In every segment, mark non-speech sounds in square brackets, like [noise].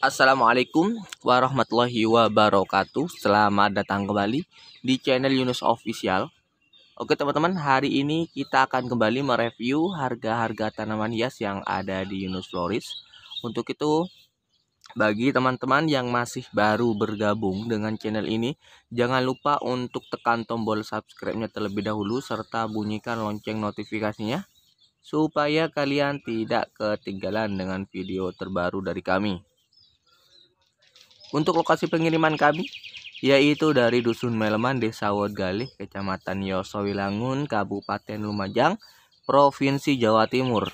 Assalamualaikum warahmatullahi wabarakatuh Selamat datang kembali di channel Yunus Official Oke teman-teman hari ini kita akan kembali mereview harga-harga tanaman hias yang ada di Yunus Floris. Untuk itu bagi teman-teman yang masih baru bergabung dengan channel ini, jangan lupa untuk tekan tombol subscribe-nya terlebih dahulu serta bunyikan lonceng notifikasinya supaya kalian tidak ketinggalan dengan video terbaru dari kami. Untuk lokasi pengiriman kami yaitu dari Dusun Meleman, Desa Wodgalih, Kecamatan Yosowilangun, Kabupaten Lumajang, Provinsi Jawa Timur.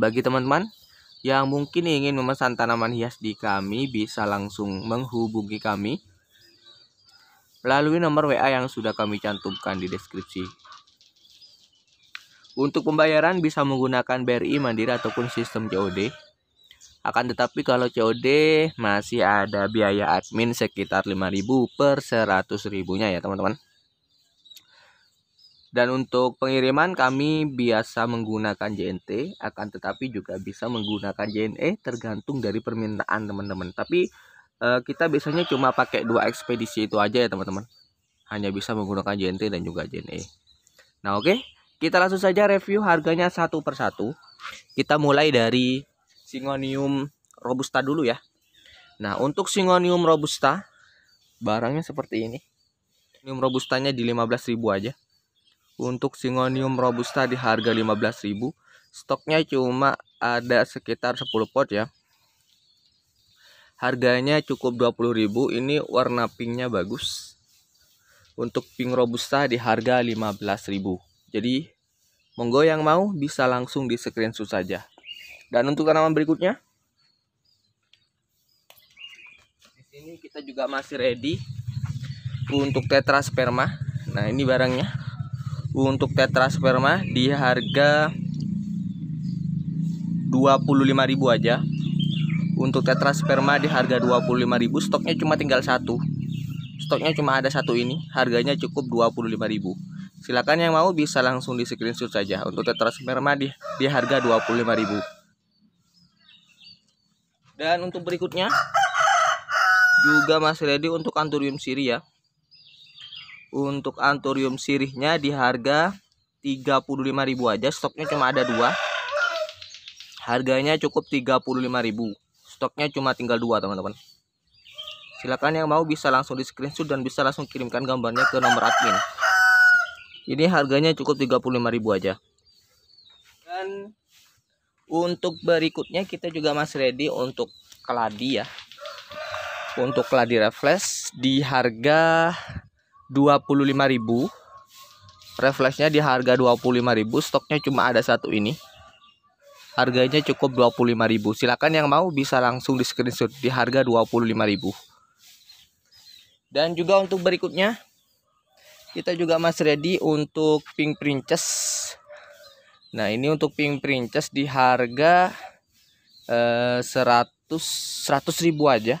Bagi teman-teman yang mungkin ingin memesan tanaman hias di kami bisa langsung menghubungi kami melalui nomor WA yang sudah kami cantumkan di deskripsi. Untuk pembayaran bisa menggunakan BRI Mandiri ataupun sistem COD. Akan tetapi kalau COD masih ada biaya admin sekitar 5000 per 100 ribunya ya teman-teman. Dan untuk pengiriman kami biasa menggunakan JNT, akan tetapi juga bisa menggunakan JNE tergantung dari permintaan teman-teman. Tapi eh, kita biasanya cuma pakai dua ekspedisi itu aja ya teman-teman. Hanya bisa menggunakan JNT dan juga JNE. Nah oke, okay. kita langsung saja review harganya satu persatu. Kita mulai dari Singonium robusta dulu ya. Nah, untuk Singonium robusta barangnya seperti ini. Singonium robustanya di 15.000 aja. Untuk Singonium robusta di harga 15.000. Stoknya cuma ada sekitar 10 pot ya. Harganya cukup 20.000. Ini warna pinknya bagus. Untuk pink robusta di harga 15.000. Jadi monggo yang mau bisa langsung di screenshot saja. Dan untuk tanaman berikutnya di sini kita juga masih ready untuk tetra sperma. Nah, ini barangnya. Untuk tetra sperma di harga 25.000 aja. Untuk tetra sperma di harga 25.000, stoknya cuma tinggal satu. Stoknya cuma ada satu ini, harganya cukup 25.000 silakan yang mau bisa langsung di screenshot saja untuk sperma di di harga 25.000 dan untuk berikutnya juga masih ready untuk anturium sirih ya untuk anturium sirihnya di harga 35.000 aja stoknya cuma ada dua harganya cukup 35.000 stoknya cuma tinggal dua teman-teman silakan yang mau bisa langsung di screenshot dan bisa langsung kirimkan gambarnya ke nomor admin ini harganya cukup 35.000 aja dan untuk berikutnya kita juga masih ready untuk keladi ya untuk keladi refles di harga 25.000 reflesnya di harga 25.000 stoknya cuma ada satu ini harganya cukup 25.000 silakan yang mau bisa langsung di screenshot di harga 25.000 dan juga untuk berikutnya kita juga masih ready untuk pink princess Nah ini untuk pink princess di harga eh, 100 ribu aja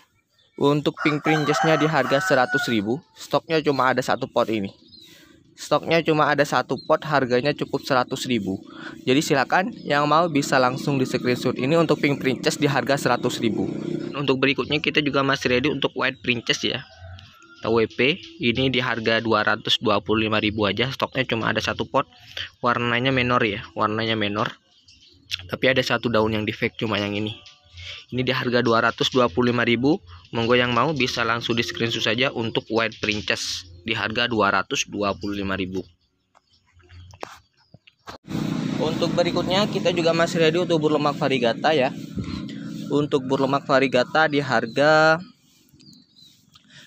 Untuk pink princessnya di harga 100 ribu Stoknya cuma ada satu pot ini Stoknya cuma ada satu pot harganya cukup 100 ribu Jadi silakan yang mau bisa langsung di screenshot Ini untuk pink princess di harga 100 ribu Untuk berikutnya kita juga masih ready untuk white princess ya WP ini di harga 225.000 aja stoknya cuma ada satu pot warnanya menor ya warnanya menor tapi ada satu daun yang defect cuma yang ini ini di harga 225.000 monggo yang mau bisa langsung di screenshot saja untuk white princess di harga 225.000 untuk berikutnya kita juga masih ready untuk burlemak varigata ya. Untuk burlemak varigata di harga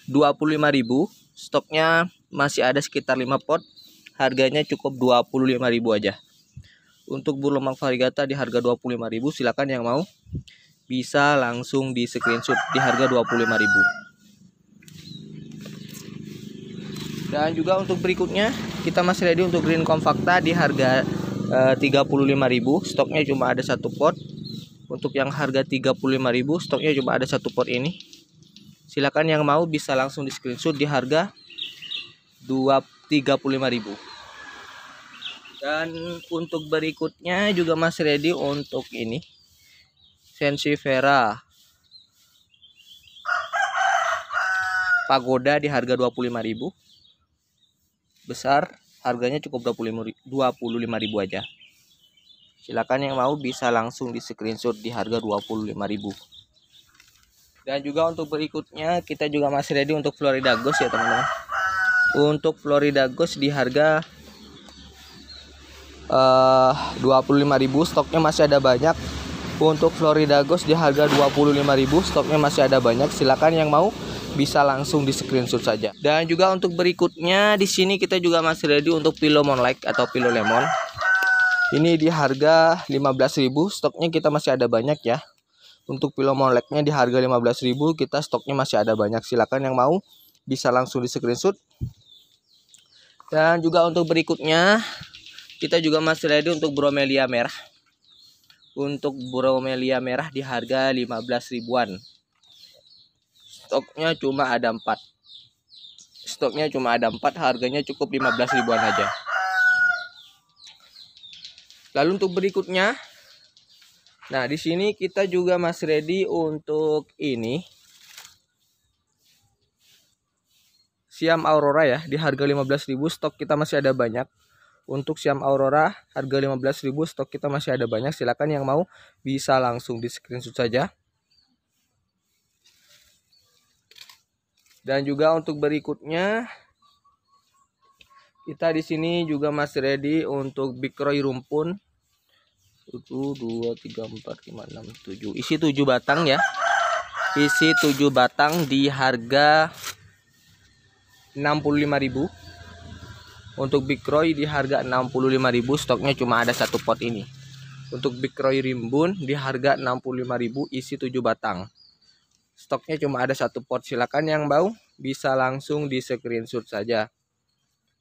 25.000 stoknya masih ada sekitar 5 pot harganya cukup 25.000 aja untuk burlemang varigata di harga 25.000 silahkan yang mau bisa langsung di screenshot di harga 25.000 dan juga untuk berikutnya kita masih ready untuk green compacta di harga eh, 35.000 stoknya cuma ada satu pot untuk yang harga 35.000 stoknya cuma ada satu pot ini silakan yang mau bisa langsung di screenshot di harga 235.000 dan untuk berikutnya juga masih ready untuk ini Sensi Vera pagoda di harga 25.000 besar harganya cukup 25.000 aja silakan yang mau bisa langsung di screenshot di harga 25.000 dan juga untuk berikutnya kita juga masih ready untuk Florida Ghost ya teman-teman untuk Florida Ghost di harga eh, uh, 25.000 stoknya masih ada banyak untuk Florida Ghost di harga 25.000 stoknya masih ada banyak silakan yang mau bisa langsung di screenshot saja dan juga untuk berikutnya di sini kita juga masih ready untuk Pilomon like atau pilo lemon ini di harga 15.000 stoknya kita masih ada banyak ya untuk pillow moleknya di harga 15.000 kita stoknya masih ada banyak. Silakan yang mau bisa langsung di screenshot. Dan juga untuk berikutnya kita juga masih ready untuk bromelia merah. Untuk bromelia merah di harga 15 ribuan. Stoknya cuma ada 4. Stoknya cuma ada 4, harganya cukup 15 ribuan aja. Lalu untuk berikutnya Nah, di sini kita juga masih ready untuk ini. Siam Aurora ya, di harga 15.000 stok kita masih ada banyak. Untuk Siam Aurora harga 15.000 stok kita masih ada banyak. Silakan yang mau bisa langsung di screenshot saja. Dan juga untuk berikutnya kita di sini juga masih ready untuk Bikroy rumpun 1 2 3 4 5 6 7 isi 7 batang ya isi 7 batang di harga 65.000 untuk Big Roy di harga 65.000 stoknya cuma ada satu pot ini untuk Big Roy Rimbun di harga 65.000 isi 7 batang stoknya cuma ada satu pot silakan yang bau bisa langsung di screenshot saja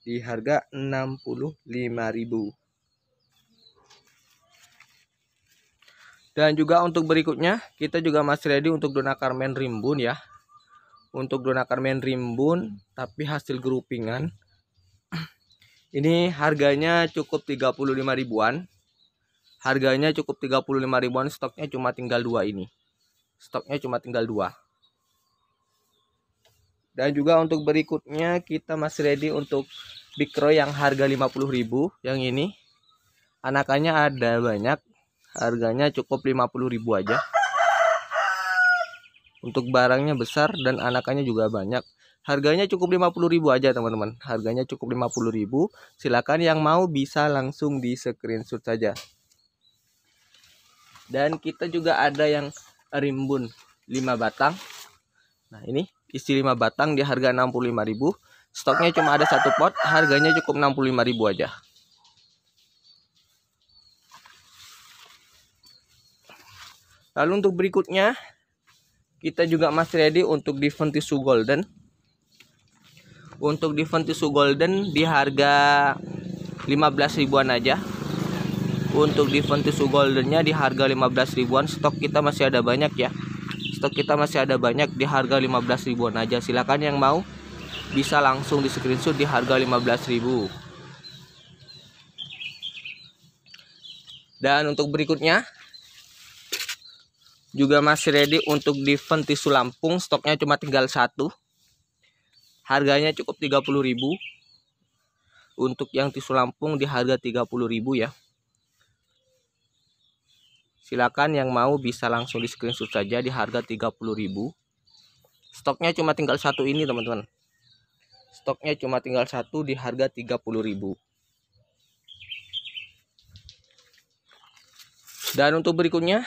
di harga 65.000 Dan juga untuk berikutnya kita juga masih ready untuk Dona Carmen Rimbun ya. Untuk Dona Carmen Rimbun tapi hasil groupingan. [clears throat] Ini harganya cukup 35 ribuan. Harganya cukup 35 ribuan, stoknya cuma tinggal dua ini. Stoknya cuma tinggal dua. Dan juga untuk berikutnya kita masih ready untuk Bikro yang harga ribu yang ini. Anakannya ada banyak, Harganya cukup 50000 ribu aja. Untuk barangnya besar dan anakannya juga banyak. Harganya cukup 50000 ribu aja teman-teman. Harganya cukup 50000 ribu. Silakan yang mau bisa langsung di screenshot saja. Dan kita juga ada yang rimbun 5 batang. Nah, ini isi 5 batang di harga 65.000. Stoknya cuma ada satu pot, harganya cukup 65.000 aja. lalu untuk berikutnya kita juga masih ready untuk diventisu Golden untuk diventisu Golden di harga 15 ribuan aja untuk diventisu Tissue Goldennya di harga 15 ribuan stok kita masih ada banyak ya stok kita masih ada banyak di harga 15 ribuan aja silakan yang mau bisa langsung di screenshot di harga 15 ribu dan untuk berikutnya juga masih ready untuk di Ventisu Lampung stoknya cuma tinggal satu harganya cukup 30.000 untuk yang tisu Lampung di harga 30.000 ya silakan yang mau bisa langsung di screenshot saja di harga 30.000 stoknya cuma tinggal satu ini teman-teman stoknya cuma tinggal satu di harga 30.000 dan untuk berikutnya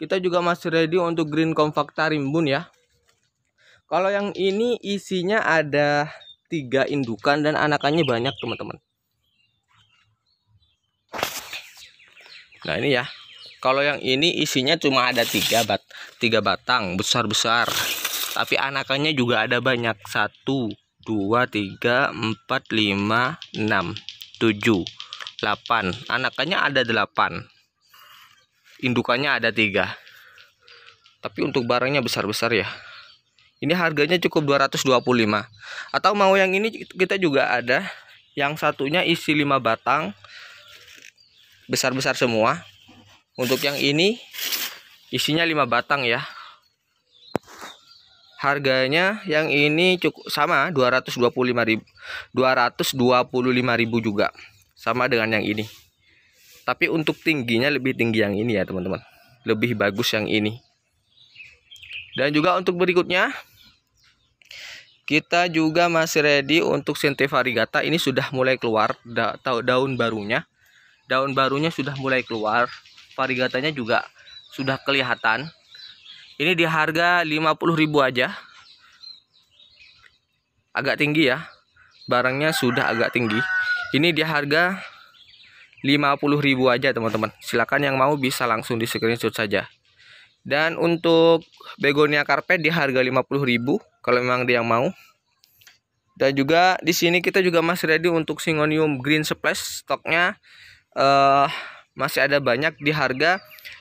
kita juga masih ready untuk green kompakta rimbun ya kalau yang ini isinya ada tiga indukan dan anakannya banyak teman-teman nah ini ya kalau yang ini isinya cuma ada tiga bat tiga batang besar-besar tapi anakannya juga ada banyak satu dua tiga empat lima enam tujuh delapan anakannya ada delapan indukannya ada tiga tapi untuk barangnya besar-besar ya ini harganya cukup 225 atau mau yang ini kita juga ada yang satunya isi 5 batang besar-besar semua untuk yang ini isinya 5 batang ya harganya yang ini cukup sama ribu 225.000 ribu juga sama dengan yang ini tapi untuk tingginya lebih tinggi yang ini ya teman-teman lebih bagus yang ini dan juga untuk berikutnya kita juga masih ready untuk sente varigata ini sudah mulai keluar da daun barunya daun barunya sudah mulai keluar varigatanya juga sudah kelihatan ini di harga ribu aja agak tinggi ya barangnya sudah agak tinggi ini di harga ribu aja teman-teman. Silakan yang mau bisa langsung di screenshot saja. Dan untuk begonia karpet di harga ribu kalau memang dia yang mau. Dan juga di sini kita juga masih ready untuk singonium green splash stoknya uh, masih ada banyak di harga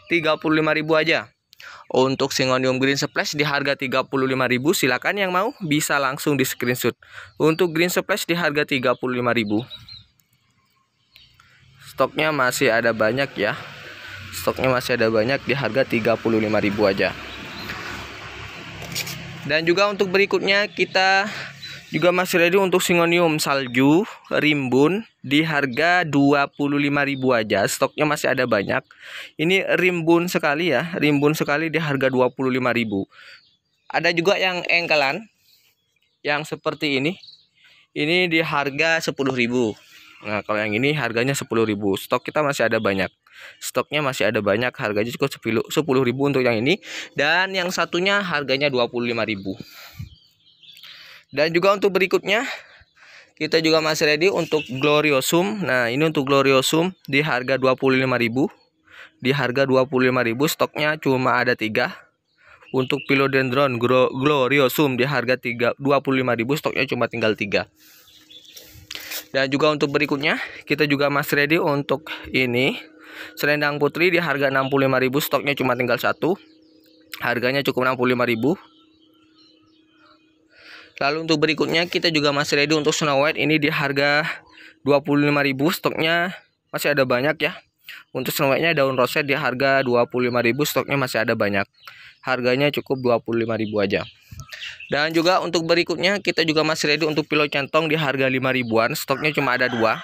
ribu aja. Untuk Singonium Green Splash di harga ribu silakan yang mau bisa langsung di screenshot. Untuk Green Splash di harga ribu stoknya masih ada banyak ya stoknya masih ada banyak di harga 35.000 aja dan juga untuk berikutnya kita juga masih ready untuk singonium salju rimbun di harga 25.000 aja. Stoknya masih ada banyak. Ini rimbun sekali ya, rimbun sekali di harga 25.000. Ada juga yang engkelan yang seperti ini. Ini di harga 10.000. Nah, kalau yang ini harganya 10.000. Stok kita masih ada banyak. Stoknya masih ada banyak, harganya cukup 10.000 untuk yang ini dan yang satunya harganya 25.000. Dan juga untuk berikutnya kita juga masih ready untuk Gloriosum. Nah, ini untuk Gloriosum di harga 25.000. Di harga 25.000 stoknya cuma ada 3 untuk Philodendron Gloriosum di harga 25.000 stoknya cuma tinggal 3. Dan juga untuk berikutnya kita juga masih ready untuk ini selendang putri di harga 65.000 stoknya cuma tinggal satu. Harganya cukup 65.000. Lalu untuk berikutnya kita juga masih ready untuk Snow White ini di harga 25.000 stoknya masih ada banyak ya. Untuk Snow White-nya daun rose di harga 25.000 stoknya masih ada banyak. Harganya cukup 25.000 aja. Dan juga untuk berikutnya kita juga masih ready untuk pilot centong di harga 5 ribuan. Stoknya cuma ada dua.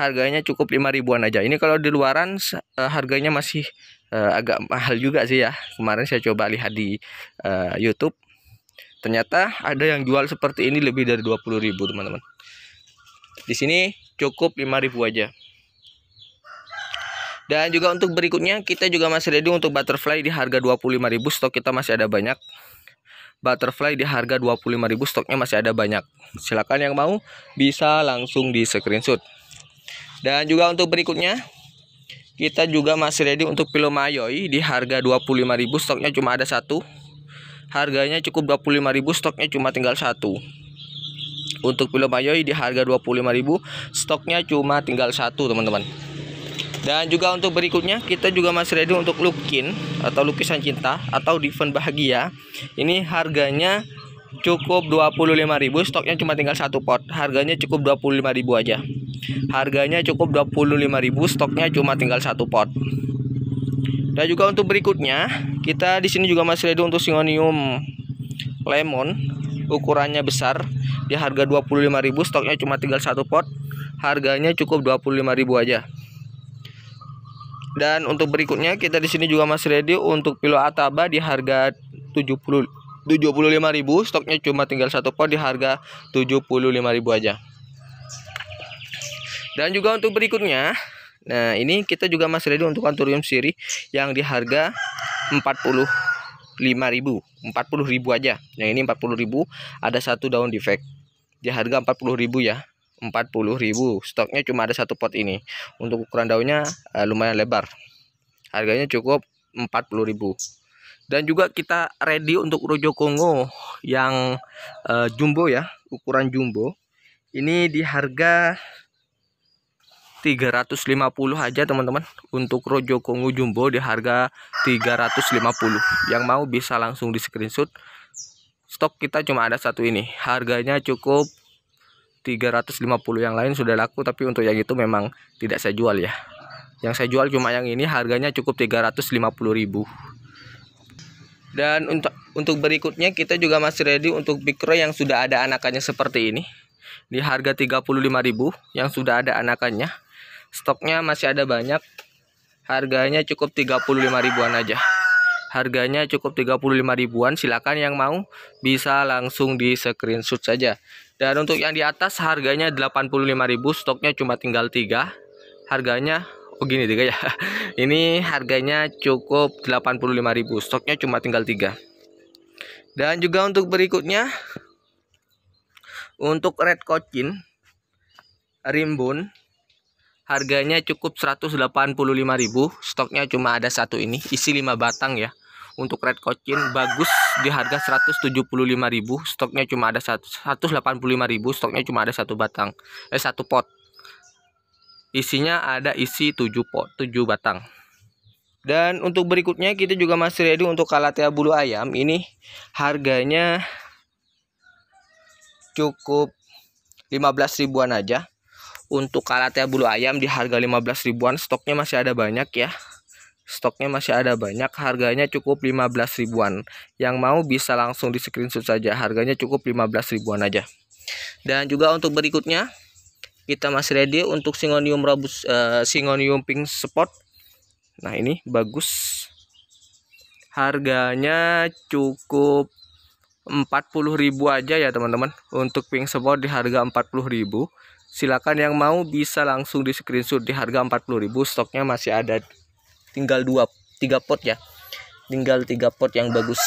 Harganya cukup 5 ribuan aja. Ini kalau di luaran uh, harganya masih uh, agak mahal juga sih ya. Kemarin saya coba lihat di uh, YouTube. Ternyata ada yang jual seperti ini lebih dari 20 ribu teman-teman. Di sini cukup 5 ribu aja. Dan juga untuk berikutnya kita juga masih ready untuk butterfly di harga 25.000 stok kita masih ada banyak butterfly di harga 25.000 stoknya masih ada banyak. Silakan yang mau bisa langsung di screenshot. Dan juga untuk berikutnya kita juga masih ready untuk pilo mayoi di harga 25.000 stoknya cuma ada satu. Harganya cukup 25.000 stoknya cuma tinggal satu. Untuk pilo mayoi di harga 25.000 stoknya cuma tinggal satu teman-teman dan juga untuk berikutnya kita juga masih ready untuk lukin atau lukisan cinta atau divan bahagia ini harganya cukup 25.000 stoknya cuma tinggal satu pot harganya cukup 25.000 aja harganya cukup 25.000 stoknya cuma tinggal satu pot dan juga untuk berikutnya kita di sini juga masih ready untuk singonium lemon ukurannya besar di harga 25.000 stoknya cuma tinggal satu pot harganya cukup 25.000 aja dan untuk berikutnya kita di sini juga masih ready untuk pilo Ataba di harga 70 75.000, stoknya cuma tinggal satu pot di harga 75.000 aja. Dan juga untuk berikutnya, nah ini kita juga masih ready untuk Anthurium siri yang di harga 45.000, 40000 aja. Yang ini 40000 ada satu daun defect. Di harga 40000 ya ribu stoknya cuma ada satu pot ini untuk ukuran daunnya uh, lumayan lebar harganya cukup 40.000 dan juga kita ready untuk rojo kongo yang uh, jumbo ya ukuran jumbo ini di harga 350 aja teman-teman untuk rojo kongo jumbo di harga 350 yang mau bisa langsung di screenshot stok kita cuma ada satu ini harganya cukup 350 yang lain sudah laku tapi untuk yang itu memang tidak saya jual ya yang saya jual cuma yang ini harganya cukup 350.000 dan untuk untuk berikutnya kita juga masih ready untuk Bikro yang sudah ada anakannya seperti ini di harga 35.000 yang sudah ada anakannya stoknya masih ada banyak harganya cukup 35000 ribuan aja Harganya cukup 35 ribuan, silakan yang mau bisa langsung di screenshot saja. Dan untuk yang di atas harganya ribu. stoknya cuma tinggal 3. Harganya Oh gini tiga ya. [laughs] Ini harganya cukup ribu. stoknya cuma tinggal 3. Dan juga untuk berikutnya untuk red cochin rimbun Harganya cukup 185.000, stoknya cuma ada satu ini, isi 5 batang ya. Untuk red cochin bagus di harga 175.000, stoknya cuma ada 185.000, stoknya cuma ada satu batang. Eh satu pot. Isinya ada isi 7 pot, 7 batang. Dan untuk berikutnya kita juga masih ready untuk kalatea bulu ayam. Ini harganya cukup 15 ribuan aja untuk karate bulu ayam di harga 15 ribuan stoknya masih ada banyak ya stoknya masih ada banyak harganya cukup 15 ribuan yang mau bisa langsung di screenshot saja harganya cukup 15 ribuan aja dan juga untuk berikutnya kita masih ready untuk singonium robust uh, eh, singonium pink spot nah ini bagus harganya cukup 40 ribu aja ya teman-teman untuk pink spot di harga 40 ribu. Silakan yang mau bisa langsung di screenshot di harga 40.000 stoknya masih ada tinggal 2 3 pot ya. Tinggal 3 pot yang bagus.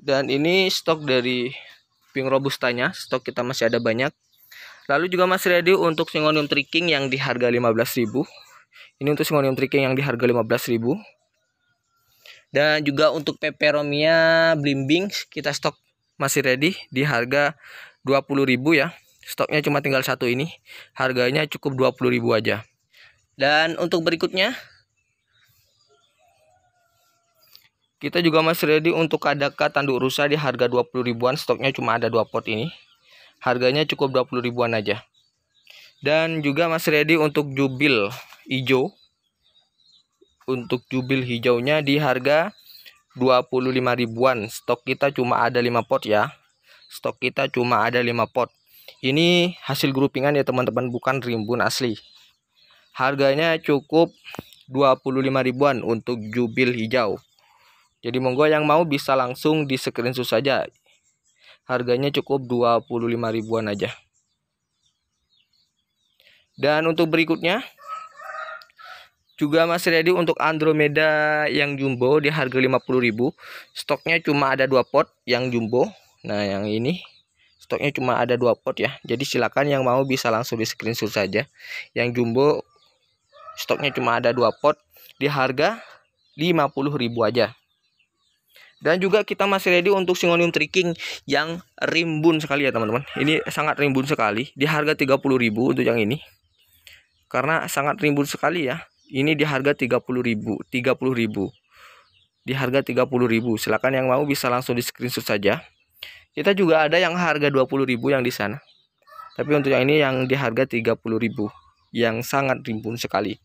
Dan ini stok dari pink robustanya, stok kita masih ada banyak. Lalu juga masih ready untuk singonium tricking yang di harga 15.000. Ini untuk singonium tricking yang di harga 15.000. Dan juga untuk peperomia blimbing kita stok masih ready di harga 20.000 ya. Stoknya cuma tinggal satu ini. Harganya cukup 20.000 aja. Dan untuk berikutnya Kita juga masih ready untuk kadaka tanduk rusa di harga 20 ribuan. Stoknya cuma ada dua pot ini. Harganya cukup 20 ribuan aja. Dan juga masih ready untuk jubil hijau. Untuk jubil hijaunya di harga 25 ribuan. Stok kita cuma ada 5 pot ya stok kita cuma ada 5 pot. Ini hasil groupingan ya teman-teman, bukan rimbun asli. Harganya cukup 25 ribuan untuk jubil hijau. Jadi monggo yang mau bisa langsung di screenshot saja. Harganya cukup 25 ribuan aja. Dan untuk berikutnya juga masih ready untuk Andromeda yang jumbo di harga 50.000. Stoknya cuma ada dua pot yang jumbo nah yang ini stoknya cuma ada dua pot ya jadi silakan yang mau bisa langsung di screenshot saja yang jumbo stoknya cuma ada dua pot di harga ribu aja dan juga kita masih ready untuk singonium tricking yang rimbun sekali ya teman-teman. Ini sangat rimbun sekali di harga 30.000 untuk yang ini. Karena sangat rimbun sekali ya. Ini di harga 30.000, 30.000. Di harga 30.000. Silakan yang mau bisa langsung di screenshot saja. Kita juga ada yang harga 20.000 yang di sana. Tapi untuk yang ini yang di harga 30.000 yang sangat rimbun sekali.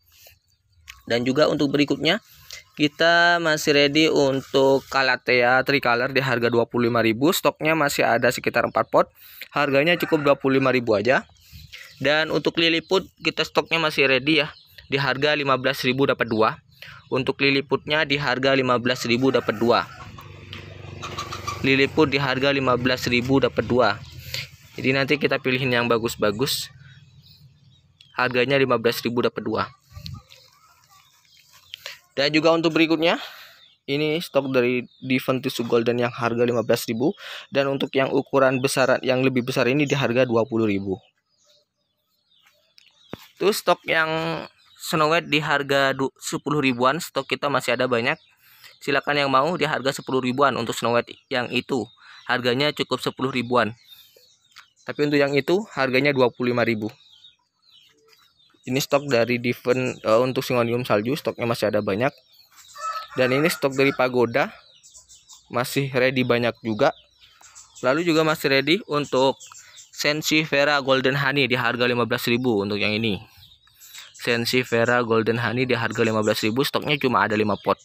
Dan juga untuk berikutnya kita masih ready untuk Calathea tricolor di harga 25.000, stoknya masih ada sekitar 4 pot. Harganya cukup 25.000 aja. Dan untuk Lilliput kita stoknya masih ready ya. Di harga 15.000 dapat 2. Untuk Lilliputnya di harga 15.000 dapat 2. Lilliput di harga 15.000 dapat dua. Jadi nanti kita pilihin yang bagus-bagus. Harganya 15.000 dapat dua. Dan juga untuk berikutnya ini stok dari Diventus Golden yang harga 15.000 dan untuk yang ukuran besar yang lebih besar ini di harga 20.000. Itu stok yang Snow White di harga 10 ribuan, stok kita masih ada banyak silakan yang mau di harga 10 ribuan untuk snow white yang itu harganya cukup 10 ribuan tapi untuk yang itu harganya ribu ini stok dari Diven uh, eh, untuk singonium salju stoknya masih ada banyak dan ini stok dari Pagoda masih ready banyak juga lalu juga masih ready untuk Sensi Vera Golden Honey di harga 15.000 untuk yang ini Sensi Vera Golden Honey di harga 15.000 stoknya cuma ada 5 pot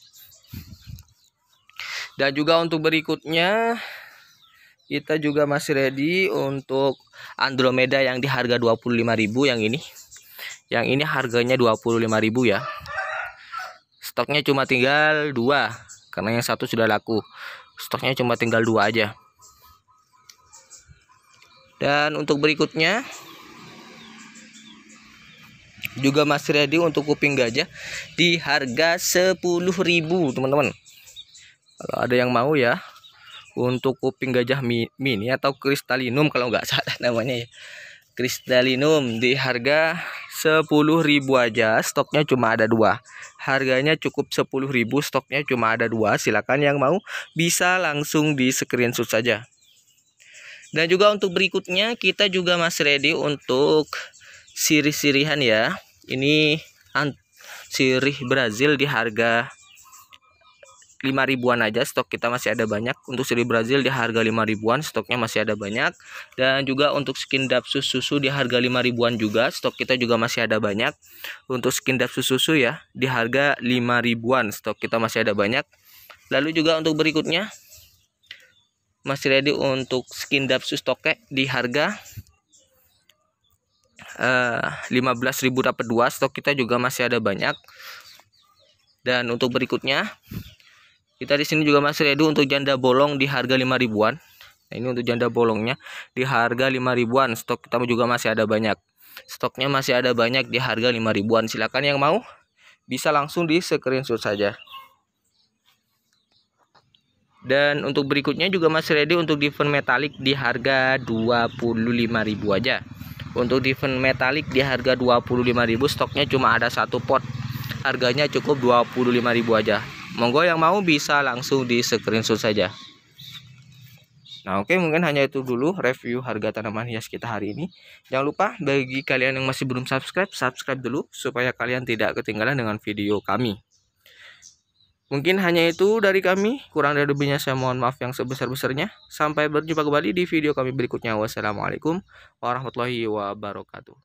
dan juga untuk berikutnya kita juga masih ready untuk Andromeda yang di harga 25.000 yang ini yang ini harganya 25.000 ya stoknya cuma tinggal 2 karena yang satu sudah laku stoknya cuma tinggal 2 aja dan untuk berikutnya juga masih ready untuk kuping gajah di harga 10.000 teman-teman kalau ada yang mau ya untuk kuping gajah mini atau kristalinum kalau nggak [laughs] salah namanya ya kristalinum di harga 10.000 aja stoknya cuma ada dua harganya cukup 10.000 stoknya cuma ada dua silakan yang mau bisa langsung di screenshot saja dan juga untuk berikutnya kita juga masih ready untuk sirih-sirihan ya ini sirih Brazil di harga 5 ribuan aja stok kita masih ada banyak untuk seri Brazil di harga 5 ribuan stoknya masih ada banyak dan juga untuk skin dapsus susu di harga 5 ribuan juga stok kita juga masih ada banyak untuk skin dapsus susu ya di harga 5 ribuan stok kita masih ada banyak lalu juga untuk berikutnya masih ready untuk skin dapsus toke di harga uh, eh, 15.000 dapat dua stok kita juga masih ada banyak dan untuk berikutnya kita di sini juga masih ready untuk janda bolong di harga 5 ribuan nah, ini untuk janda bolongnya di harga 5 ribuan stok kita juga masih ada banyak stoknya masih ada banyak di harga 5 ribuan silahkan yang mau bisa langsung di screenshot saja dan untuk berikutnya juga masih ready untuk different metalik di harga ribu aja untuk different metalik di harga ribu stoknya cuma ada satu pot harganya cukup ribu aja monggo yang mau bisa langsung di screenshot saja Nah oke okay, mungkin hanya itu dulu review harga tanaman hias kita hari ini Jangan lupa bagi kalian yang masih belum subscribe Subscribe dulu supaya kalian tidak ketinggalan dengan video kami Mungkin hanya itu dari kami Kurang dari lebihnya saya mohon maaf yang sebesar-besarnya Sampai berjumpa kembali di video kami berikutnya Wassalamualaikum warahmatullahi wabarakatuh